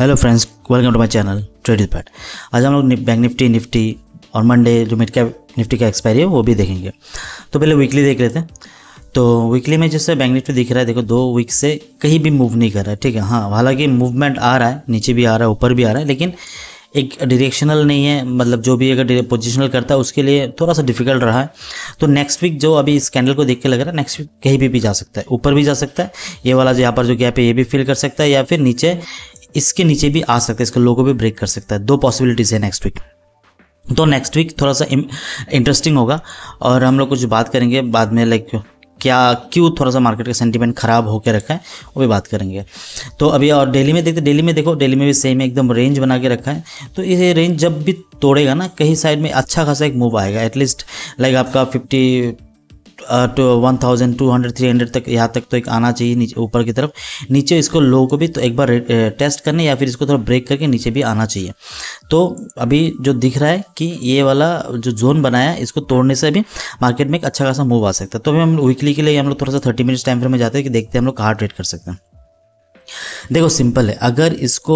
hello friends welcome to my channel ट्रेडिज पैट आज हम लोग बैंक निफ्टी निफ्टी और मंडे जो मिड कैप निफ्टी का एक्सपायरी है वो भी देखेंगे तो पहले वीकली देख लेते हैं तो वीकली में जैसे बैंक निफ्टी दिख रहा है देखो दो वीक से कहीं भी मूव नहीं कर रहा है ठीक है हाँ हालांकि मूवमेंट आ रहा है नीचे भी आ रहा है ऊपर भी आ रहा है लेकिन एक डिरेक्शनल नहीं है मतलब जो भी अगर पोजिशनल करता है उसके लिए थोड़ा सा डिफिकल्ट रहा है तो नेक्स्ट वीक जो अभी इस कैंडल को देख के लग रहा है नेक्स्ट वीक कहीं भी, भी जा सकता है ऊपर भी जा सकता है ये वाला जो यहाँ पर जो गैप है ये भी फिल कर सकता है या फिर नीचे इसके नीचे भी आ सकता है इसका लोगो भी ब्रेक कर सकता है दो पॉसिबिलिटीज़ है नेक्स्ट वीक तो नेक्स्ट वीक थोड़ा सा इंटरेस्टिंग होगा और हम लोग कुछ बात करेंगे बाद में लाइक क्या क्यों थोड़ा सा मार्केट का सेंटीमेंट खराब होकर रखा है वो भी बात करेंगे तो अभी और डेली में देखते डेली में देखो डेली में भी सेम है एकदम रेंज बना के रखा है तो ये रेंज जब भी तोड़ेगा ना कहीं साइड में अच्छा खासा एक मूव आएगा एटलीस्ट लाइक आपका फिफ्टी तो one thousand two hundred three hundred तक यहाँ तक तो एक आना चाहिए नीचे ऊपर की तरफ नीचे इसको लो को भी तो एक बार टेस्ट करने या फिर इसको थोड़ा ब्रेक करके नीचे भी आना चाहिए तो अभी जो दिख रहा है कि ये वाला जो जोन बनाया है इसको तोड़ने से भी मार्केट में एक अच्छा खासा मूव आ सकता है तो अभी हम वीकली के लिए हम लोग थोड़ा सा थर्टी मिनट्स टाइम फ्रेम में जाते हैं कि देखते हैं हम लोग कहाँ ट्रेड कर सकते हैं देखो सिंपल है अगर इसको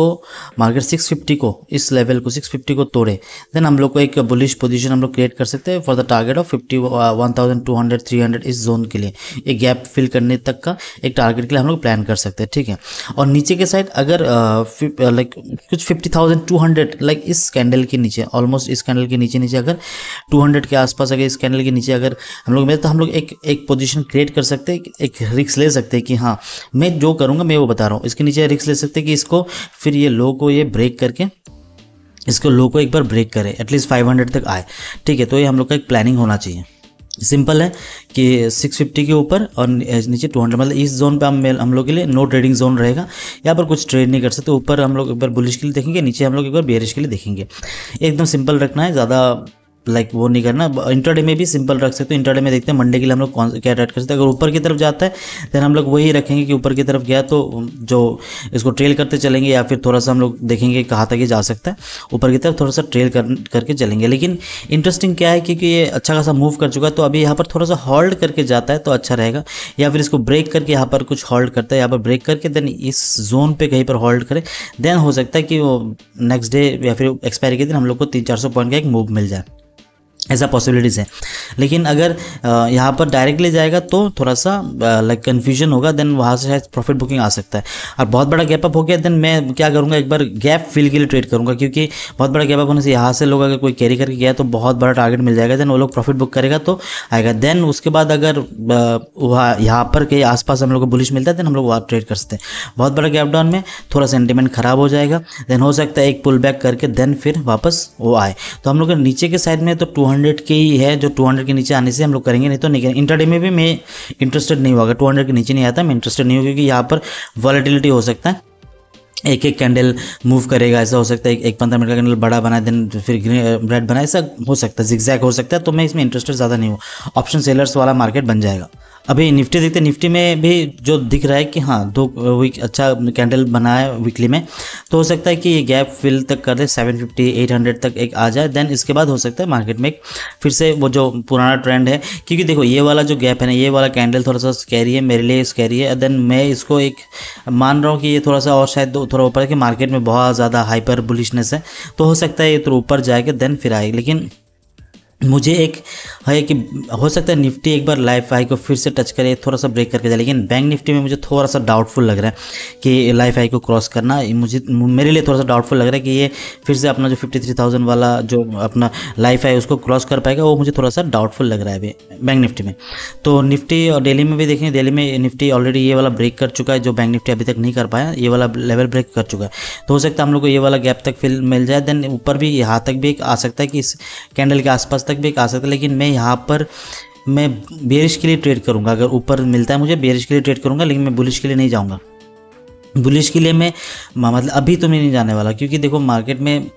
मार्केट 650 को इस लेवल को 650 को तोड़े देन हम लोग को एक बुलिश पोजीशन हम लोग क्रिएट कर सकते हैं for the target of fifty one thousand two hundred three hundred इस जोन के लिए एक गैप फिल करने तक का एक टारगेट के लिए हम लोग प्लान कर सकते हैं ठीक है और नीचे के साइड अगर लाइक uh, uh, कुछ fifty thousand two hundred like इस कैंडल के नीचे ऑलमोस्ट इस कैंडल के नीचे नीचे अगर टू हंड्रेड के आसपास अगर इस कैंडल के नीचे अगर हम लोग में तो हम लोग एक एक पोजिशन क्रिएट कर सकते हैं एक रिक्स ले सकते हैं कि हाँ मैं जो करूँगा मैं वो बता रहा हूँ इसके नीचे नीचे रिक्स ले सकते कि इसको फिर ये लो को ये ब्रेक करके इसको लो को एक बार ब्रेक करें एटलीस्ट 500 तक आए ठीक है तो ये हम लोग का एक प्लानिंग होना चाहिए सिंपल है कि 650 के ऊपर और नीचे 200 मतलब इस जोन पे हम हम लोग के लिए नो ट्रेडिंग जोन रहेगा यहाँ पर कुछ ट्रेड नहीं कर सकते ऊपर हम लोग एक बार बुलिश के लिए देखेंगे नीचे हम लोग एक बार बेरिश के लिए देखेंगे एकदम सिंपल रखना है ज़्यादा लाइक वो नहीं करना इंटरडे में भी सिंपल रख सकते हो इंटरडे में देखते हैं मंडे के लिए हम लोग कौन क्या ट्रेड कर सकते हैं अगर ऊपर की तरफ जाता है देन हम लोग वही रखेंगे कि ऊपर की तरफ गया तो जो इसको ट्रेल करते चलेंगे या फिर थोड़ा सा हम लोग देखेंगे कहाँ तक ये जा सकता है ऊपर की तरफ थोड़ा सा ट्रेल कर, करके चलेंगे लेकिन इंटरेस्टिंग क्या है क्योंकि ये अच्छा खासा मूव कर चुका है तो अभी यहाँ पर थोड़ा सा हॉल्ड करके जाता है तो अच्छा रहेगा या फिर इसको ब्रेक करके यहाँ पर कुछ हॉल्ड करता है यहाँ पर ब्रेक करके देन इस जोन पर कहीं पर हॉल्ड करे देन हो सकता है कि वो नेक्स्ट डे या फिर एक्सपायरी के दिन हम लोग को तीन चार सौ पॉइंट का एक मूव मिल जाए ऐसा पॉसिबिलिटीज़ है लेकिन अगर यहाँ पर डायरेक्टली जाएगा तो थोड़ा सा लाइक कन्फ्यूजन होगा देन वहाँ से शायद प्रॉफिट बुकिंग आ सकता है और बहुत बड़ा गैप अप हो गया देन मैं क्या करूँगा एक बार गैप फिल के लिए ट्रेड करूँगा क्योंकि बहुत बड़ा गैप अप होने से यहाँ से लोग अगर कोई कैरी करके गया तो बहुत बड़ा टारगेट मिल जाएगा देन वो लोग प्रॉफिट बुक करेगा तो आएगा देन उसके बाद अगर वहाँ यहाँ पर आस आसपास हम लोग को बुलिश मिलता है देन हम लोग वहाँ ट्रेड कर सकते हैं बहुत बड़ा गैप डाउन में थोड़ा सेंटिमेंट ख़राब हो जाएगा देन हो सकता है एक पुल बैक करके देन फिर वापस वो आए तो हम लोग नीचे के साइड में तो टू हंड्रेड के ही है जो टू हंड्रेड के नीचे आने से हम लोग करेंगे नहीं तो नहीं करेंगे इंटरडे में भी मैं इंटरेस्टेड नहीं हुआ टू हंड्रेड के नीचे नहीं आता मैं इंटरेस्टेड नहीं हूँ क्योंकि यहाँ पर वॉलेटिलिटी हो सकता है एक एक कैंडल मूव करेगा ऐसा हो सकता है एक पंद्रह मिनट का कैंडल बड़ा बना देन फिर ग्रीन ब्रेड बना ऐसा हो सकता है जिक्जैक हो सकता है तो मैं इसमें इंटरेस्टेड ज़्यादा नहीं हूँ ऑप्शन सेलर्स वाला मार्केट बन जाएगा अभी निफ्टी देखते निफ्टी में भी जो दिख रहा है कि हाँ दो वीक अच्छा कैंडल बना है वीकली में तो हो सकता है कि ये गैप फिल तक कर दे 750 800 तक एक आ जाए देन इसके बाद हो सकता है मार्केट में फिर से वो जो पुराना ट्रेंड है क्योंकि देखो ये वाला जो गैप है ना ये वाला कैंडल थोड़ा सा स्कैरी है मेरे लिए स्कैरी है देन मैं इसको एक मान रहा हूँ कि ये थोड़ा सा और शायद थोड़ा ऊपर है कि मार्केट में बहुत ज़्यादा हाइपर बुलिशनेस है तो हो सकता है ये थोड़ा ऊपर जाएगा देन फिर आएगी लेकिन मुझे एक है हाँ, कि हो सकता है निफ्टी एक बार लाइफ आई को फिर से टच करे थोड़ा सा ब्रेक करके जाए लेकिन बैंक निफ्टी में मुझे थोड़ा सा डाउटफुल लग रहा है कि लाइफ आई को क्रॉस करना मुझे मेरे लिए थोड़ा सा डाउटफुल लग रहा है कि ये फिर से अपना जो 53,000 वाला जो अपना लाइफ आई उसको क्रॉस कर पाएगा वो मुझे थोड़ा सा डाउटफुल लग रहा है अभी बैंक निफ्टी में तो निफ्टी और डेली में भी देखें डेली में निफ्टी ऑलरेडी ये वाला ब्रेक कर चुका है जो बैंक निफ्टी अभी तक नहीं कर पाया ये वाला लेवल ब्रेक कर चुका है तो हो सकता है हम लोग को ये वाला गैप तक फिल मिल जाए देन ऊपर भी यहाँ तक भी आ सकता है कि इस कैंडल के आसपास तक भी आ सकता है लेकिन मैं यहाँ पर मैं बेरिश के लिए ट्रेड करूँगा अगर ऊपर मिलता है मुझे बेरिश के लिए ट्रेड करूँगा लेकिन मैं बुलिश के लिए नहीं जाऊँगा बुलिश के लिए मैं मतलब अभी तो मैं नहीं जाने वाला क्योंकि देखो मार्केट में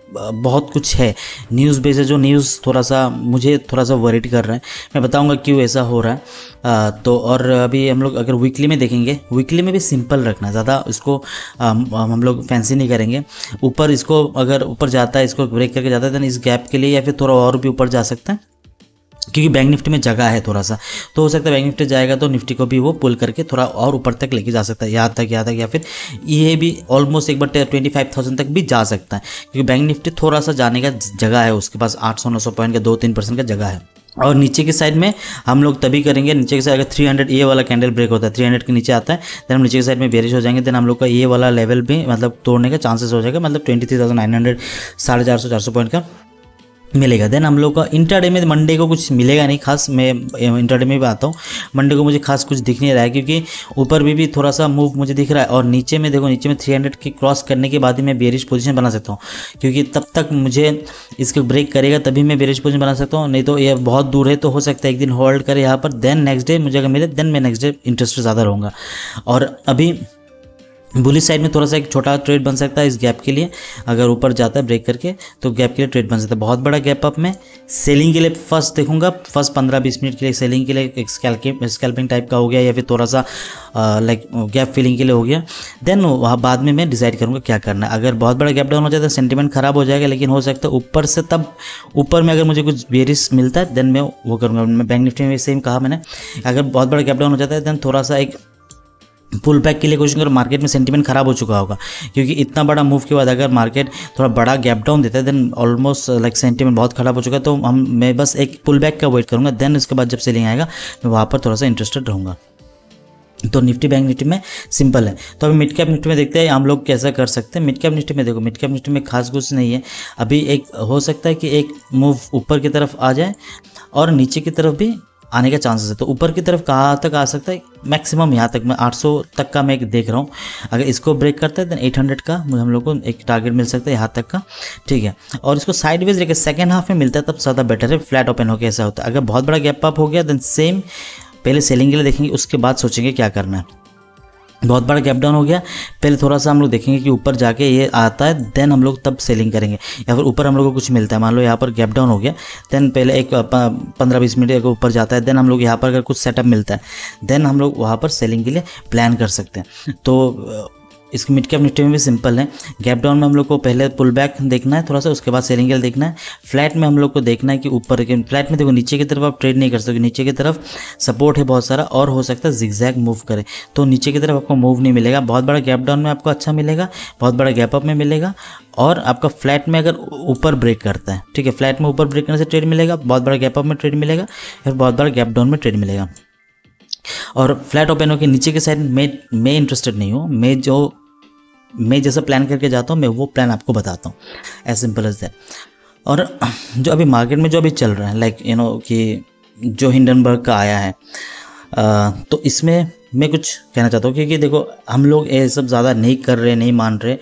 बहुत कुछ है न्यूज़ बेस जो न्यूज़ थोड़ा सा मुझे थोड़ा सा वरीड कर रहा है मैं बताऊंगा क्यों ऐसा हो रहा है आ, तो और अभी हम लोग अगर वीकली में देखेंगे वीकली में भी सिंपल रखना ज़्यादा इसको आ, हम लोग फैंसी नहीं करेंगे ऊपर इसको अगर ऊपर जाता है इसको ब्रेक करके जाता है देन इस गैप के लिए या फिर थोड़ा और भी ऊपर जा सकता है क्योंकि बैंक निफ्टी में जगह है थोड़ा सा तो हो सकता है बैंक निफ्टी जाएगा तो निफ्टी को भी वो पुल करके थोड़ा और ऊपर तक लेके जा सकता है यहाँ तक यहाँ तक या फिर ये भी ऑलमोस्ट एक बार ट्वेंटी फाइव थाउजेंड तक भी जा सकता है क्योंकि बैंक निफ्टी थोड़ा सा जाने का जगह है उसके पास आठ सौ नौ सौ पॉइंट का दो तीन परसेंट का जगह है और नीचे की साइड में हम लोग तभी करेंगे नीचे की साइड अगर 300 ए वाला कैंडल ब्रेक होता है 300 के नीचे आता है देन हम नीचे की साइड में बेरिश हो जाएंगे देन हम लोग का ए वाला लेवल भी मतलब तोड़ने का चांसेस हो जाएगा मतलब twenty three thousand nine hundred साढ़े चार सौ चार सौ पॉइंट का मिलेगा देन हम लोग का इंटरडे में मंडे को कुछ मिलेगा नहीं खास मैं इंटरडे में भी आता हूँ मंडे को मुझे खास कुछ दिख नहीं रहा है क्योंकि ऊपर भी भी थोड़ा सा मूव मुझे दिख रहा है और नीचे में देखो नीचे में 300 के क्रॉस करने के बाद ही मैं बेरिश पोजीशन बना सकता हूँ क्योंकि तब तक मुझे इसको ब्रेक करेगा तभी मैं बेरिश पोजिशन बना सकता हूँ नहीं तो ये बहुत दूर है तो हो सकता है एक दिन होल्ड करे यहाँ पर देन नेक्स्ट डे मुझे अगर मिले देन मैं नेक्स्ट डे इंटरेस्ट ज़्यादा रहूँगा और अभी बुलिस साइड में थोड़ा सा एक छोटा ट्रेड बन सकता है इस गैप के लिए अगर ऊपर जाता है ब्रेक करके तो गैप के लिए ट्रेड बन सकता है बहुत बड़ा गैप अप में सेलिंग के लिए फर्स्ट देखूंगा फर्स्ट पंद्रह बीस मिनट के लिए सेलिंग के लिए एक स्कैल्पिंग टाइप का हो गया या फिर थोड़ा सा लाइक गैप फिलिंग के लिए हो गया देन वहाँ बाद में मैं डिसाइड करूँगा क्या करना अगर बहुत बड़ा गैप डाउन हो जाता है सेंटिमेंट खराब हो जाएगा लेकिन हो सकता है ऊपर से तब ऊपर में अगर मुझे कुछ वेरिस मिलता है देन मैं वो करूँगा मैं बैंक निफ्टी में सेम कहा मैंने अगर बहुत बड़ा गैप डाउन हो जाता है देन थोड़ा सा एक पुल बैक के लिए कोशिश करो मार्केट में सेंटीमेंट खराब हो चुका होगा क्योंकि इतना बड़ा मूव के बाद अगर मार्केट थोड़ा बड़ा गैप डाउन देता है देन ऑलमोस्ट लाइक सेंटीमेंट बहुत खराब हो चुका है तो हम मैं बस एक पुल बैक का वेट करूँगा देन उसके बाद जब सेलिंग आएगा मैं वहाँ पर थोड़ा सा इंटरेस्टेड रहूँगा तो निफ्टी बैंक निफ्टी में सिंपल है तो अभी मिड कैप निफ्टी में देखते हैं हम लोग कैसा कर सकते हैं मिड कैप निफ्टी में देखो मिड कैप निफ्टी में खास कुछ नहीं है अभी एक हो सकता है कि एक मूव ऊपर की तरफ आ जाए और नीचे की तरफ भी आने के चांसेस है तो ऊपर की तरफ कहाँ तक आ सकता है मैक्सिमम यहाँ तक मैं 800 तक का मैं एक देख रहा हूँ अगर इसको ब्रेक करता है देन 800 का हम लोग को एक टारगेट मिल सकता है यहाँ तक का ठीक है और इसको साइडवेज लेकर सेकेंड हाफ में मिलता है तब ज़्यादा बेटर है फ्लैट ओपन होकर ऐसा होता है अगर बहुत बड़ा गैप अप हो गया देन सेम पहले सेलिंग के लिए देखेंगे उसके बाद सोचेंगे क्या करना है बहुत बड़ा गैप डाउन हो गया पहले थोड़ा सा हम लोग देखेंगे कि ऊपर जाके ये आता है देन हम लोग तब सेलिंग करेंगे या फिर ऊपर हम लोग को कुछ मिलता है मान लो यहाँ पर गैप डाउन हो गया देन पहले एक पंद्रह बीस मिनट एक ऊपर जाता है देन हम लोग यहाँ पर अगर कुछ सेटअप मिलता है देन हम लोग वहाँ पर सेलिंग के लिए प्लान कर सकते हैं तो इसकी मिड कैप निफ्टी में भी सिंपल है गैप डाउन में हम लोग को पहले पुल बैक देखना है थोड़ा सा उसके बाद सेलिंग देखना है फ्लैट में हम लोग को देखना है कि ऊपर फ्लैट में देखो नीचे की तरफ आप ट्रेड नहीं कर सकते नीचे की तरफ सपोर्ट है बहुत सारा और हो सकता है जिग्जैग मूव करें तो नीचे की तरफ आपको मूव नहीं मिलेगा बहुत बड़ा गैप डाउन में आपको अच्छा मिलेगा बहुत बड़ा गैप अप में मिलेगा और आपका फ्लैट में अगर ऊपर ब्रेक करता है ठीक है फ्लैट में ऊपर ब्रेक करने से ट्रेड मिलेगा बहुत बड़ा गैप अप में ट्रेड मिलेगा फिर बहुत बड़ा गैप डाउन में ट्रेड मिलेगा और फ्लैट ओपन हो के नीचे के साइड में मैं इंटरेस्टेड नहीं हूँ मैं जो मैं जैसा प्लान करके जाता हूँ मैं वो प्लान आपको बताता हूँ एज सिंपल एज दैट और जो अभी मार्केट में जो अभी चल रहा है लाइक यू नो कि जो हिंडनबर्ग का आया है आ, तो इसमें मैं कुछ कहना चाहता हूँ क्योंकि देखो हम लोग ये सब ज़्यादा नहीं कर रहे नहीं मान रहे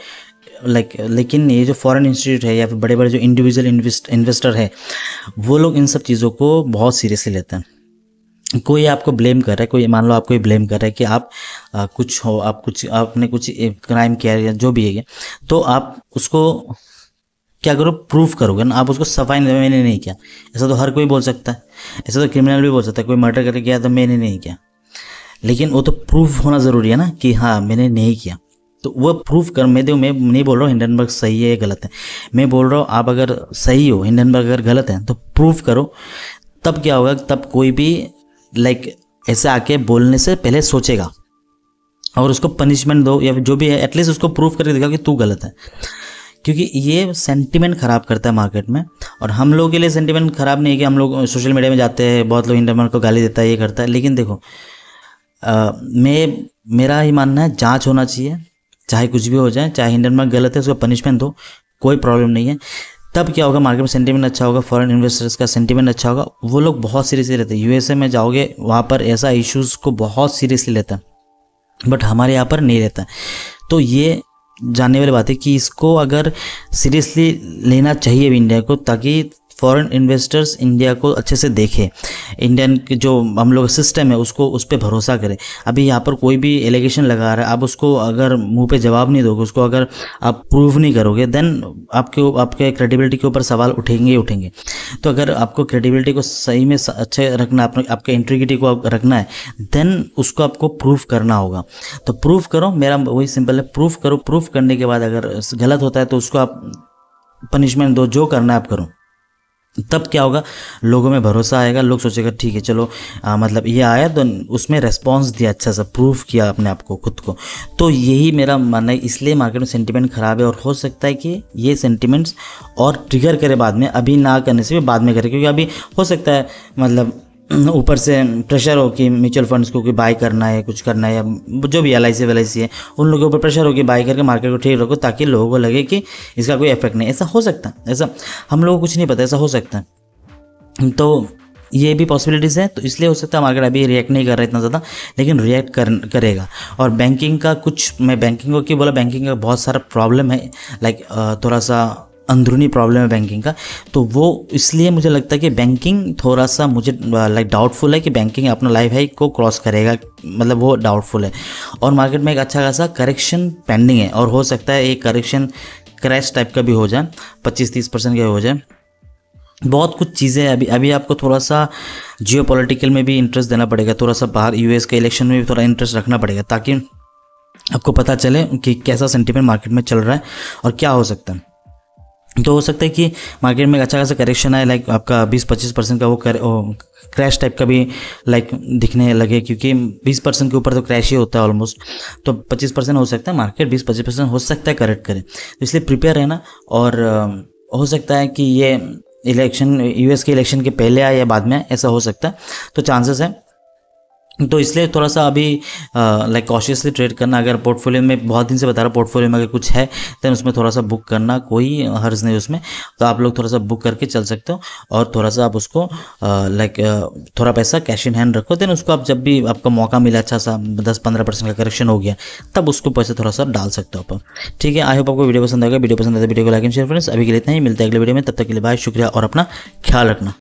लाइक लेकिन ये जो फॉरेन इंस्टीट्यूट है या फिर बड़े बड़े जो इंडिविजुअल इन्वेस्टर है वो लोग इन सब चीज़ों को बहुत सीरियसली लेते हैं कोई आपको ब्लेम कर रहा है कोई मान लो आपको ब्लेम कर रहा है कि आप आ, कुछ हो आप कुछ आपने कुछ क्राइम किया या जो भी है तो आप उसको क्या करो प्रूफ करोगे ना आप उसको सफाई मैंने नहीं किया ऐसा तो हर कोई बोल सकता है ऐसा तो क्रिमिनल भी बोल सकता है कोई मर्डर करके गया तो मैंने नहीं किया लेकिन वो तो प्रूफ होना ज़रूरी है ना कि हाँ मैंने नहीं किया तो वह प्रूफ कर मैं देखो तो, मैं नहीं बोल रहा हूँ हिंडनबर्ग सही है या गलत है मैं बोल रहा हूँ आप अगर सही हो हिंडनबर्ग अगर गलत है तो प्रूफ करो तब क्या होगा तब कोई भी लाइक ऐसे आके बोलने से पहले सोचेगा और उसको पनिशमेंट दो या जो भी है एटलीस्ट उसको प्रूफ करके देगा कि तू गलत है क्योंकि ये सेंटिमेंट ख़राब करता है मार्केट में और हम लोगों के लिए सेंटिमेंट ख़राब नहीं है कि हम लोग सोशल मीडिया में जाते हैं बहुत लोग इंटरनेट को गाली देता है ये करता है लेकिन देखो आ, मैं मेरा ही मानना है जांच होना चाहिए चाहे कुछ भी हो जाए चाहे इंटरनेट गलत है उसको पनिशमेंट दो कोई प्रॉब्लम नहीं है तब क्या होगा मार्केट में सेंटीमेंट अच्छा होगा फॉरेन इन्वेस्टर्स का सेंटीमेंट अच्छा होगा वो लोग बहुत सीरियसली रहते हैं यूएसए में जाओगे वहाँ पर ऐसा इश्यूज़ को बहुत सीरियसली लेता है बट हमारे यहाँ पर नहीं रहता तो ये जानने वाली बात है कि इसको अगर सीरियसली लेना चाहिए भी इंडिया को ताकि फॉरेन इन्वेस्टर्स इंडिया को अच्छे से देखें इंडियन जो हम लोग सिस्टम है उसको उस पर भरोसा करें अभी यहाँ पर कोई भी एलिगेशन लगा रहा है आप उसको अगर मुंह पे जवाब नहीं दोगे उसको अगर आप प्रूव नहीं करोगे देन आपके आपके क्रेडिबिलिटी के ऊपर सवाल उठेंगे ही उठेंगे तो अगर आपको क्रेडिबिलिटी को सही में अच्छे रखना आपने आपके इंट्रीगिटी को रखना है देन उसको आपको प्रूफ करना होगा तो प्रूफ करो मेरा वही सिंपल है प्रूफ करो प्रूफ करने के बाद अगर गलत होता है तो उसको आप पनिशमेंट दो जो करना है आप करो तब क्या होगा लोगों में भरोसा आएगा लोग सोचेगा ठीक है चलो आ, मतलब ये आया तो उसमें रेस्पॉन्स दिया अच्छा सा प्रूफ किया अपने आप को खुद को तो यही मेरा मानना है इसलिए मार्केट में सेंटिमेंट ख़राब है और हो सकता है कि ये सेंटिमेंट्स और ट्रिगर करे बाद में अभी ना करने से भी बाद में करे क्योंकि अभी हो सकता है मतलब ऊपर से प्रेशर हो कि म्यूचुअल फंड्स को कि बाय करना है कुछ करना है जो भी L I C well I सी है उन लोगों के ऊपर प्रेशर हो कि बाय करके मार्केट को ठीक रखो ताकि लोगों को लगे कि इसका कोई इफेक्ट नहीं ऐसा हो सकता है ऐसा हम लोगों को कुछ नहीं पता ऐसा हो सकता है तो ये भी पॉसिबिलिटीज़ है तो इसलिए हो सकता है मार्केट अभी रिएक्ट नहीं कर रहा है इतना ज़्यादा लेकिन रिएक्ट कर करेगा और बैंकिंग का कुछ मैं बैंकिंग को क्यों बोला बैंकिंग का बहुत सारा प्रॉब्लम है लाइक थोड़ा सा अंदरूनी प्रॉब्लम है बैंकिंग का तो वो इसलिए मुझे लगता है कि बैंकिंग थोड़ा सा मुझे लाइक डाउटफुल है कि बैंकिंग अपना लाइफ हाई को क्रॉस करेगा मतलब वो डाउटफुल है और मार्केट में एक अच्छा खासा करेक्शन पेंडिंग है और हो सकता है एक करेक्शन क्रैश टाइप का भी हो जाए पच्चीस तीस परसेंट का हो जाए बहुत कुछ चीज़ें अभी अभी आपको थोड़ा सा जियो में भी इंटरेस्ट देना पड़ेगा थोड़ा सा बाहर यू के इलेक्शन में भी थोड़ा इंटरेस्ट रखना पड़ेगा ताकि आपको पता चले कि कैसा सेंटीमेंट मार्केट में चल रहा है और क्या हो सकता है तो हो सकता है कि मार्केट में अच्छा खासा करेक्शन आए लाइक आपका 20-25 परसेंट का वो कर क्रैश टाइप का भी लाइक दिखने लगे क्योंकि 20 परसेंट के ऊपर तो क्रैश ही होता है ऑलमोस्ट तो 25 परसेंट हो सकता है मार्केट 20-25 परसेंट हो सकता है करेक्ट करे तो इसलिए प्रिपेयर रहना और हो सकता है कि ये इलेक्शन यूएस के इलेक्शन के पहले आए या बाद में ऐसा हो सकता है तो चांसेस है तो इसलिए थोड़ा सा अभी लाइक कॉशियसली ट्रेड करना अगर पोर्टफोलियो में बहुत दिन से बता रहा पोर्टफोलियो में अगर कुछ है तो उसमें थोड़ा सा बुक करना कोई हर्ज नहीं उसमें तो आप लोग थोड़ा सा बुक करके चल सकते हो और थोड़ा सा आप उसको लाइक थोड़ा पैसा कैश इन हैंड रखो देन उसको आप जब भी आपका मौका मिला अच्छा सा दस पंद्रह परसेंट का करेक्शन हो गया तब उसको पैसा थोड़ा सा डाल सकते हो आप ठीक है आई होप आपको वीडियो पसंद आएगा वीडियो पसंद है तो वीडियो को लाइक एंड शेयर फ्रेंड्स अभी के लिए इतना ही मिलता है अगले वीडियो में तब तक के लिए बाय शुक्रिया और अपना ख्याल रखना